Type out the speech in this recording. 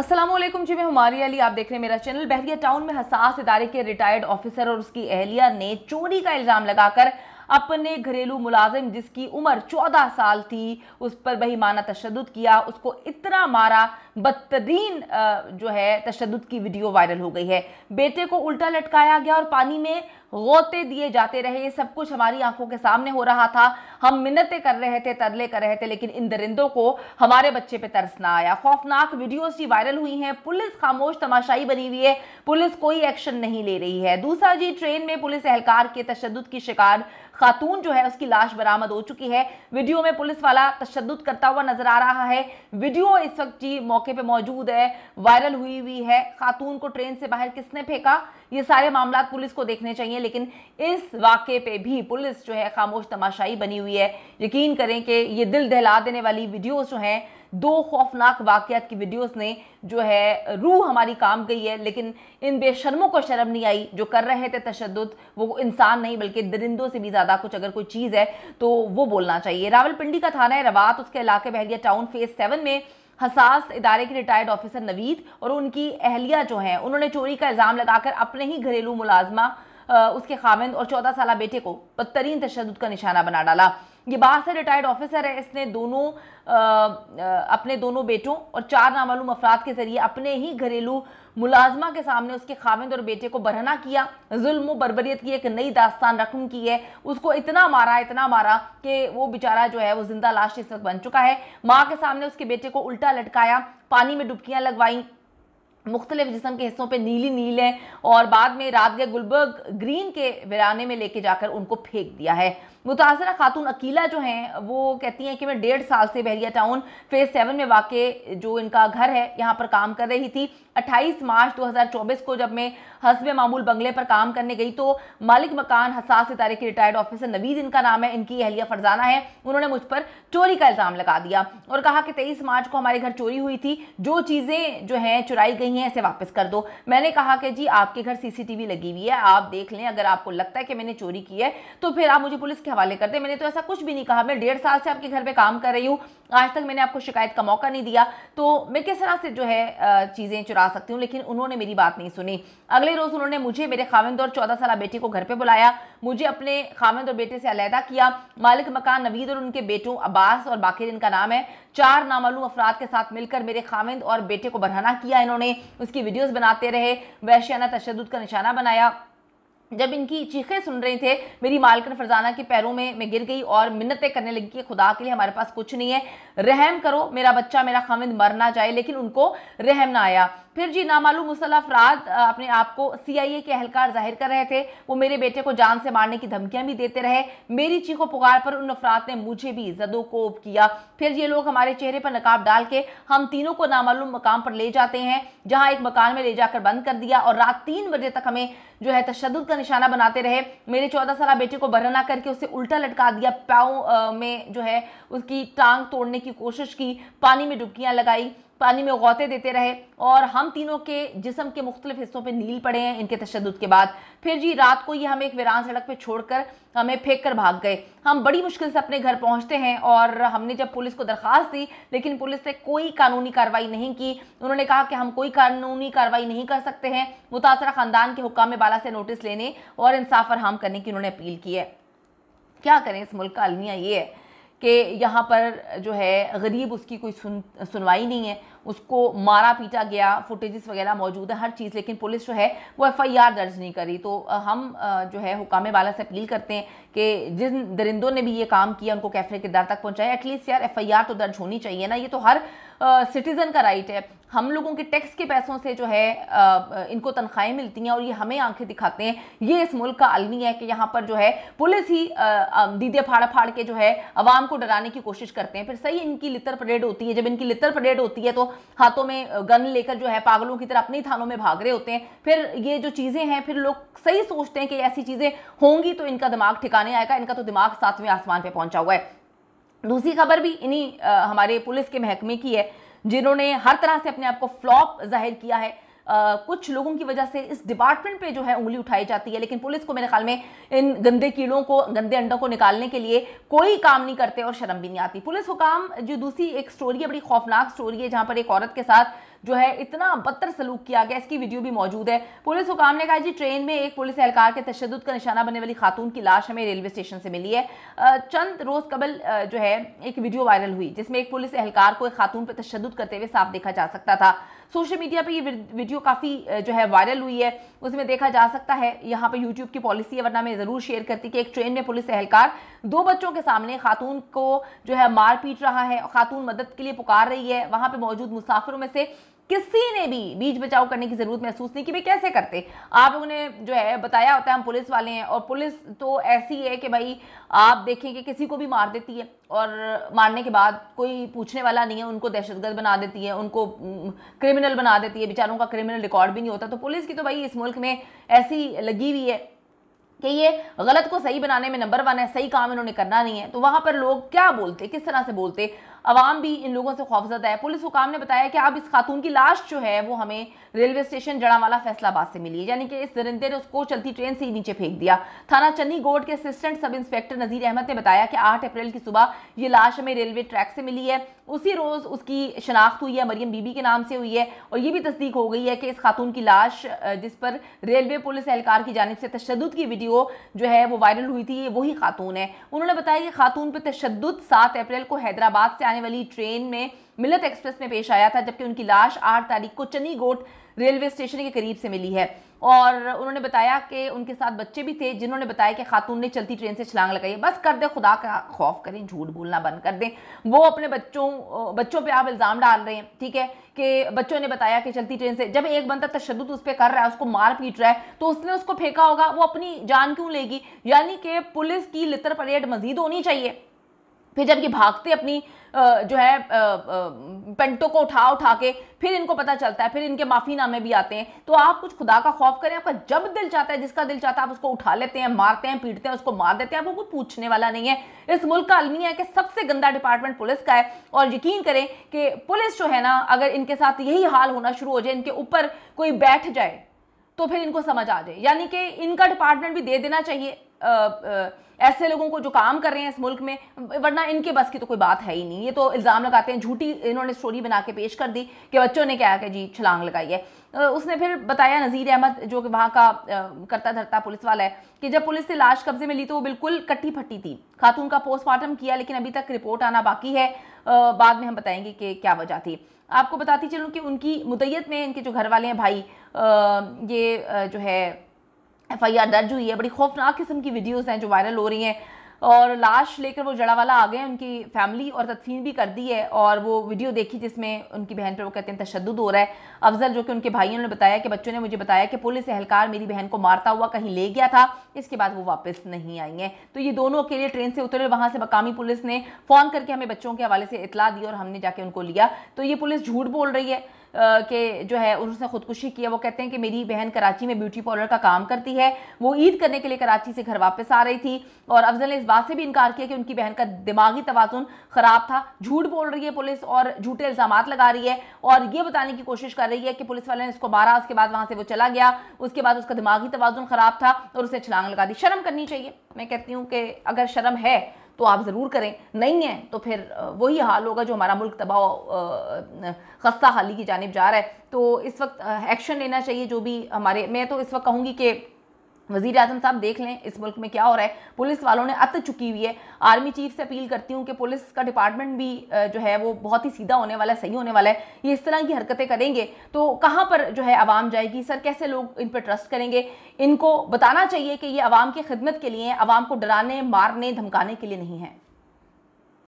असलम जी मैं हमारी अली आप देख रहे हैं मेरा चैनल बहरिया टाउन में हसास इदारे के रिटायर्ड ऑफिसर और उसकी अहलिया ने चोरी का इल्ज़ाम लगाकर अपने घरेलू मुलाजिम जिसकी उम्र चौदह साल थी उस पर बहिमाना तशद किया उसको इतना मारा बदतरीन जो है तशद की वीडियो वायरल हो गई है बेटे को उल्टा लटकाया गया और पानी में गोते दिए जाते रहे सब कुछ हमारी आंखों के सामने हो रहा था हम मिन्नतें कर रहे थे तरले कर रहे थे लेकिन इन दरिंदों को हमारे बच्चे पे तरस ना आया खौफनाक वीडियोस जी वायरल हुई हैं पुलिस खामोश तमाशाई बनी हुई है पुलिस कोई एक्शन नहीं ले रही है दूसरा जी ट्रेन में पुलिस एहलकार के तशद की शिकार खातून जो है उसकी लाश बरामद हो चुकी है वीडियो में पुलिस वाला तशद करता हुआ नजर आ रहा है वीडियो इस वक्त जी मौके पर मौजूद है वायरल हुई हुई है खातून को ट्रेन से बाहर किसने फेंका ये सारे मामला पुलिस को देखने चाहिए लेकिन इस वाक़े पे भी पुलिस जो है खामोश तमाशाई बनी हुई है यकीन करें कि ये दिल दहला देने वाली वीडियोज़ जो हैं दो खौफनाक वाकयात की वीडियोस ने जो है रूह हमारी काम गई है लेकिन इन बेशर्मों को शर्म नहीं आई जो कर रहे थे तशद वो इंसान नहीं बल्कि दरिंदों से भी ज़्यादा कुछ अगर कोई चीज़ है तो वो बोलना चाहिए रावलपिंडी का थाना है रवात उसके इलाके बहरिया टाउन फेज़ सेवन में हसास इदारे के रिटायर्ड ऑफिसर नवीद और उनकी अहलिया जो हैं उन्होंने चोरी का इल्ज़ाम लगाकर अपने ही घरेलू मुलाजमा उसके खाविंद और चौदह साल बेटे को बदतरीन तशद का निशाना बना डाला ये बाहर से रिटायर्ड ऑफिसर है इसने दोनों आ, आ, अपने दोनों बेटों और चार नामालूम अफराद के जरिए अपने ही घरेलू मुलाजमा के सामने उसके खाविंद और बेटे को बरहना किया जुल्म बरबरीत की एक नई दास्तान रकम की है उसको इतना मारा इतना मारा कि वो बेचारा जो है वो जिंदा लाश इस वक्त बन चुका है माँ के सामने उसके बेटे को उल्टा लटकाया पानी में डुबकियाँ लगवाई मुख्तलिफ जिसम के हिस्सों पर नीली नील है और बाद में रात गए गुलबर्ग ग्रीन के वीराने में लेके जाकर उनको फेंक दिया है मुतासरा खातून अकीला जो हैं वो कहती हैं कि मैं डेढ़ साल से बहरिया टाउन फेज़ सेवन में वाकई जो इनका घर है यहाँ पर काम कर रही थी 28 मार्च 2024 को जब मैं हसब मामूल बंगले पर काम करने गई तो मालिक मकान हसास सितारे के रिटायर्ड ऑफिसर नवीद इनका नाम है इनकी अहलिया फरजाना है उन्होंने मुझ पर चोरी का इल्ज़ाम लगा दिया और कहा कि तेईस मार्च को हमारे घर चोरी हुई थी जो चीज़ें जो हैं चुराई गई हैं इसे वापस कर दो मैंने कहा कि जी आपके घर सीसीटीवी लगी हुई है आप देख लें अगर आपको लगता है कि मैंने चोरी की है तो फिर आप मुझे पुलिस के हवाले करते मैंने तो ऐसा कुछ भी नहीं कहा मैं डेढ़ साल से आपके घर पर काम कर रही हूँ आज तक मैंने आपको शिकायत का मौका नहीं दिया तो मैं किस तरह से जो है चीज़ें चुरा सकती हूँ लेकिन उन्होंने मेरी बात नहीं सुनी अगले रोज़ उन्होंने मुझे मेरे खाविंद और चौदह साल बेटे को घर पर बुलाया मुझे अपने खाविंद और बेटे से अलहदा किया मालिक मकान नवीद और उनके बेटों अब्बास और बाकी इनका नाम है चार नामालूम अफराद के साथ मिलकर मेरे खाविंद और बेटे को बरहना किया इन्होंने उसकी वीडियोज़ बनाते रहे वैश्याना तशद का निशाना बनाया जब इनकी चीखें सुन रहे थे मेरी मालकन फरजाना के पैरों में मैं गिर गई और मिन्नतें करने लगी कि खुदा के लिए हमारे पास कुछ नहीं है रहम करो मेरा बच्चा मेरा खामिद मरना जाए लेकिन उनको रहम ना आया फिर जी नामालूम मुसल अफराद अपने आप को ए के अहलकार जाहिर कर रहे थे वो मेरे बेटे को जान से मारने की धमकियां भी देते रहे मेरी चीखों पुकार पर उन अफराद ने मुझे भी जदोकोब किया फिर ये लोग हमारे चेहरे पर नकाब डाल के हम तीनों को नामालूम मकाम पर ले जाते हैं जहाँ एक मकान में ले जाकर बंद कर दिया और रात तीन बजे तक हमें जो है तशद करने निशाना बनाते रहे मेरे चौदह साल बेटे को बरना करके उसे उल्टा लटका दिया पाओ में जो है उसकी टांग तोड़ने की कोशिश की पानी में डुबकियां लगाई पानी में उगौते देते रहे और हम तीनों के जिसम के मुख्तलिफ हिस्सों पर नील पड़े हैं इनके तशद के बाद फिर जी रात को ये हम एक वीरान सड़क पर छोड़कर हमें फेंक कर भाग गए हम बड़ी मुश्किल से अपने घर पहुँचते हैं और हमने जब पुलिस को दरख्वास्त दी लेकिन पुलिस ने कोई कानूनी कार्रवाई नहीं की उन्होंने कहा कि हम कोई कानूनी कार्रवाई नहीं कर सकते हैं मुतासर ख़ानदान के हुक्म बाला से नोटिस लेने और इंसाफ फरहम करने की उन्होंने अपील की है क्या करें इस मुल्क का अलमिया ये है कि यहाँ पर जो है गरीब उसकी कोई सुन सुनवाई नहीं है उसको मारा पीटा गया फुटेजेस वगैरह मौजूद है हर चीज़ लेकिन पुलिस जो है वो एफ़ दर्ज नहीं करी तो हम जो है हुकाम वाला से अपील करते हैं कि जिन दरिंदों ने भी ये काम किया उनको कैफरे किरदार तक पहुँचाया एटलीस्ट यार एफ़ तो दर्ज होनी चाहिए ना ये तो हर सिटीज़न का राइट है हम लोगों के टैक्स के पैसों से जो है आ, इनको तनख्वाहें मिलती हैं और ये हमें आंखें दिखाते हैं ये इस मुल्क का अलमी है कि यहाँ पर जो है पुलिस ही दीदे फाड़ा फाड़ के जो है आवाम को डराने की कोशिश करते हैं फिर सही इनकी लितर परेड होती है जब इनकी लितर परेड होती है तो हाथों में गन लेकर जो है पागलों की तरह अपने थानों में भाग रहे होते हैं फिर ये जो चीज़ें हैं फिर लोग सही सोचते हैं कि ऐसी चीज़ें होंगी तो इनका दिमाग ठिकाने आएगा इनका तो दिमाग सातवें आसमान पर पहुंचा हुआ है दूसरी खबर भी इन्हीं हमारे पुलिस के महकमे की है जिन्होंने हर तरह से अपने आप को फ्लॉप जाहिर किया है कुछ लोगों की वजह से इस डिपार्टमेंट पे जो है उंगली उठाई जाती है लेकिन पुलिस को मेरे ख्याल में इन गंदे कीड़ों को गंदे अंडों को निकालने के लिए कोई काम नहीं करते और शर्म भी नहीं आती पुलिस हुकाम जो दूसरी एक स्टोरी है बड़ी खौफनाक स्टोरी है जहाँ पर एक औरत के साथ जो है इतना बदतर सलूक किया गया इसकी वीडियो भी मौजूद है पुलिस हुकाम ने कहा जी ट्रेन में एक पुलिस एहलकार के तशद का निशाना बनने वाली खातून की लाश हमें रेलवे स्टेशन से मिली है चंद रोज़ कबल जो है एक वीडियो वायरल हुई जिसमें एक पुलिस एहलकार को एक खातून पर तशद करते हुए साफ देखा जा सकता था सोशल मीडिया पे ये वीडियो काफ़ी जो है वायरल हुई है उसमें देखा जा सकता है यहाँ पे यूट्यूब की पॉलिसी है वरना मैं ज़रूर शेयर करती कि एक ट्रेन में पुलिस एहलकार दो बच्चों के सामने खातून को जो है मार पीट रहा है खातून मदद के लिए पुकार रही है वहाँ पर मौजूद मुसाफिरों में से किसी ने भी बीच बचाव करने की ज़रूरत महसूस नहीं कि भाई कैसे करते आप लोगों ने जो है बताया होता है हम पुलिस वाले हैं और पुलिस तो ऐसी है कि भाई आप देखें कि किसी को भी मार देती है और मारने के बाद कोई पूछने वाला नहीं है उनको दहशतगर्द बना देती है उनको क्रिमिनल बना देती है बेचारों का क्रिमिनल रिकॉर्ड भी नहीं होता तो पुलिस की तो भाई इस मुल्क में ऐसी लगी हुई है कि ये गलत को सही बनाने में नंबर वन है सही काम इन्होंने करना नहीं है तो वहाँ पर लोग क्या बोलते किस तरह से बोलते आवाम भी इन लोगों से खौफजदा है पुलिस हुकाम ने बताया कि अब इस खातून की लाश जो है वो हमें रेलवे स्टेशन जड़ावाला फैसलाबाद से मिली है यानी कि इस दरिंदे ने उसको चलती ट्रेन से ही नीचे फेंक दिया थाना चन्नी गोड के असिस्टेंट सब इंस्पेक्टर नजीर अहमद ने बताया कि आठ अप्रैल की सुबह ये लाश हमें रेलवे ट्रैक से मिली है उसी रोज़ उसकी शनाख्त हुई है मरियम बीबी के नाम से हुई है और ये भी तस्दीक हो गई है कि इस खातून की लाश जिस पर रेलवे पुलिस एहलकार की जानब से तशद की वीडियो जो है वो वायरल हुई थी वही खातून है उन्होंने बताया कि खातून पर तशद सात अप्रैल को हैदराबाद से आने वाली ट्रेन में मिलत एक्सप्रेस में पेश आया था जबकि उनकी लाश आठ तारीख को चनीगोट रेलवे स्टेशन के करीब से मिली है और उन्होंने बताया कि उनके साथ बच्चे भी थे जिन्होंने बताया कि खातून ने चलती ट्रेन से छलांग लगाई बस कर दे खुदा का खौफ करें झूठ बोलना बंद कर दें वो अपने बच्चों बच्चों पे आप इल्ज़ाम डाल रहे हैं ठीक है कि बच्चों ने बताया कि चलती ट्रेन से जब एक बंदा तशद उस पर कर रहा है उसको मार पीट रहा है तो उसने उसको फेंका होगा वो अपनी जान क्यों लेगी यानी कि पुलिस की लितर परेड मजीद होनी चाहिए फिर जब ये भागते अपनी जो है पेंटों को उठा उठा के फिर इनको पता चलता है फिर इनके माफ़ीनामे भी आते हैं तो आप कुछ खुदा का खौफ करें आपका जब दिल चाहता है जिसका दिल चाहता है आप उसको उठा लेते हैं मारते हैं पीटते हैं उसको मार देते हैं आपको कुछ पूछने वाला नहीं है इस मुल्क का अलमी है कि सबसे गंदा डिपार्टमेंट पुलिस का है और यकीन करें कि पुलिस जो है ना अगर इनके साथ यही हाल होना शुरू हो जाए इनके ऊपर कोई बैठ जाए तो फिर इनको समझ आ जाए यानी कि इनका डिपार्टमेंट भी दे देना चाहिए ऐसे लोगों को जो काम कर रहे हैं इस मुल्क में वरना इनके बस की तो कोई बात है ही नहीं ये तो इल्ज़ाम लगाते हैं झूठी इन्होंने स्टोरी बना के पेश कर दी कि बच्चों ने क्या क्या जी छलांग लगाई है उसने फिर बताया नज़ीर अहमद जो कि वहाँ का करता धरता पुलिस वाला है कि जब पुलिस ने लाश कब्जे में ली तो वो बिल्कुल कट्टी फट्टी थी खातून का पोस्टमार्टम किया लेकिन अभी तक रिपोर्ट आना बाकी है बाद में हम बताएंगे कि क्या वजह थी आपको बताती चलूँ कि उनकी मुदैत में इनके जो घर वाले हैं भाई ये जो है एफ आई आर दर्ज हुई है बड़ी खौफनाक किस्म की वीडियोज़ हैं जो वायरल हो रही हैं और लाश लेकर वो जड़ावाला आ गए उनकी फैमिली और तदफीन भी कर दी है और वो वीडियो देखी जिसमें उनकी बहन पर वो कहते हैं तशद हो रहा है अफजल जो कि उनके भाइयों ने बताया कि बच्चों ने मुझे बताया कि पुलिस एहलकार मेरी बहन को मारता हुआ कहीं ले गया था इसके बाद वो वापस नहीं आई हैं तो ये दोनों अकेले ट्रेन से उतरे वहाँ से मकामी पुलिस ने फ़ोन करके हमें बच्चों के हवाले से इतला दी और हमने जाके उनको लिया तो ये पुलिस झूठ बोल रही है के जो है उसने खुदकुशी की है वो कहते हैं कि मेरी बहन कराची में ब्यूटी पार्लर का काम करती है वो ईद करने के लिए कराची से घर वापस आ रही थी और अफजल ने इस बात से भी इनकार किया कि उनकी बहन का दिमागी तोज़ुन ख़राब था झूठ बोल रही है पुलिस और झूठे इल्ज़ाम लगा रही है और ये बताने की कोशिश कर रही है कि पुलिस वाले ने इसको मारा उसके बाद वहाँ से वो चला गया उसके बाद उसका दिमागी तोज़ुन ख़राब था और उसे छलांग लगा दी शर्म करनी चाहिए मैं कहती हूँ कि अगर शर्म है तो आप ज़रूर करें नहीं है तो फिर वही हाल होगा जो हमारा मुल्क तबाह खस्ता हाली की जानब जा रहा है तो इस वक्त एक्शन लेना चाहिए जो भी हमारे मैं तो इस वक्त कहूँगी कि वजीर अजम साहब देख लें इस मुल्क में क्या हो रहा है पुलिस वालों ने अत चुकी हुई है आर्मी चीफ से अपील करती हूँ कि पुलिस का डिपार्टमेंट भी जो है वो बहुत ही सीधा होने वाला है सही होने वाला है ये इस तरह की हरकतें करेंगे तो कहाँ पर जो है आवाम जाएगी सर कैसे लोग इन पर ट्रस्ट करेंगे इनको बताना चाहिए कि ये आवाम की खिदमत के लिए आवाम को डराने मारने धमकाने के लिए नहीं है